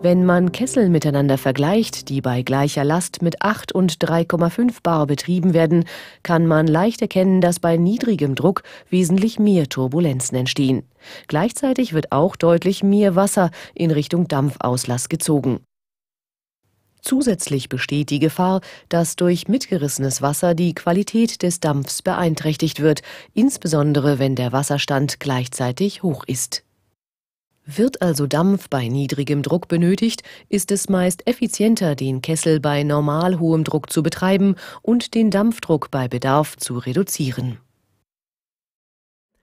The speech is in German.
Wenn man Kessel miteinander vergleicht, die bei gleicher Last mit 8 und 3,5 Bar betrieben werden, kann man leicht erkennen, dass bei niedrigem Druck wesentlich mehr Turbulenzen entstehen. Gleichzeitig wird auch deutlich mehr Wasser in Richtung Dampfauslass gezogen. Zusätzlich besteht die Gefahr, dass durch mitgerissenes Wasser die Qualität des Dampfs beeinträchtigt wird, insbesondere wenn der Wasserstand gleichzeitig hoch ist. Wird also Dampf bei niedrigem Druck benötigt, ist es meist effizienter, den Kessel bei normal hohem Druck zu betreiben und den Dampfdruck bei Bedarf zu reduzieren.